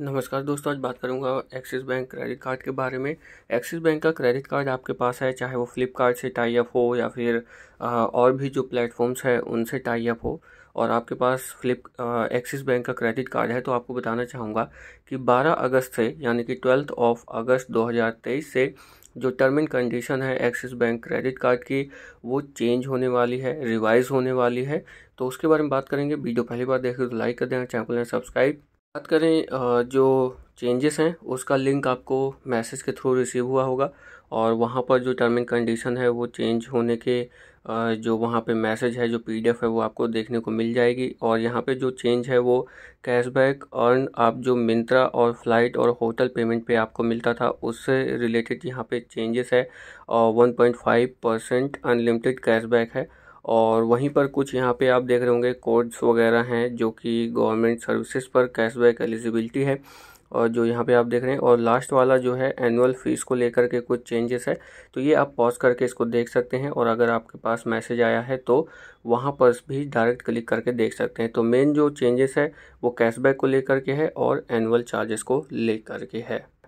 नमस्कार दोस्तों आज बात करूंगा एक्सिस बैंक क्रेडिट कार्ड के बारे में एक्सिस बैंक का क्रेडिट कार्ड आपके पास है चाहे वो फ्लिपकार्ट से टाई अप हो या फिर आ, और भी जो प्लेटफॉर्म्स हैं उनसे टाई अप हो और आपके पास फ्लिप एक्सिस बैंक का क्रेडिट कार्ड है तो आपको बताना चाहूँगा कि 12 अगस्त से यानी कि ट्वेल्थ ऑफ अगस्त 2023 से जो टर्म एंड कंडीशन है एक्सिस बैंक क्रेडिट कार्ड की वो चेंज होने वाली है रिवाइज होने वाली है तो उसके बारे में बात करेंगे वीडियो पहली बार देखें तो लाइक कर देना चैनल सब्सक्राइब बात करें जो चेंजेस हैं उसका लिंक आपको मैसेज के थ्रू रिसीव हुआ होगा और वहाँ पर जो टर्म एंड कंडीशन है वो चेंज होने के जो वहाँ पे मैसेज है जो पीडीएफ है वो आपको देखने को मिल जाएगी और यहाँ पे जो चेंज है वो कैशबैक अर्न आप जो मिंत्रा और फ्लाइट और होटल पेमेंट पे आपको मिलता था उससे रिलेटेड यहाँ पे चेंजेस है और फाइव परसेंट अनलिमिटेड कैशबैक है और वहीं पर कुछ यहाँ पे आप देख रहे होंगे कोड्स वगैरह हैं जो कि गवर्नमेंट सर्विसेज पर कैशबैक एलिजिबिलिटी है और जो यहाँ पे आप देख रहे हैं और लास्ट वाला जो है एनुअल फ़ीस को लेकर के कुछ चेंजेस है तो ये आप पॉज करके इसको देख सकते हैं और अगर आपके पास मैसेज आया है तो वहाँ पर भी डायरेक्ट क्लिक करके देख सकते हैं तो मेन जो चेंजेस है वो कैशबैक को लेकर के है और एनुअल चार्जेस को लेकर के है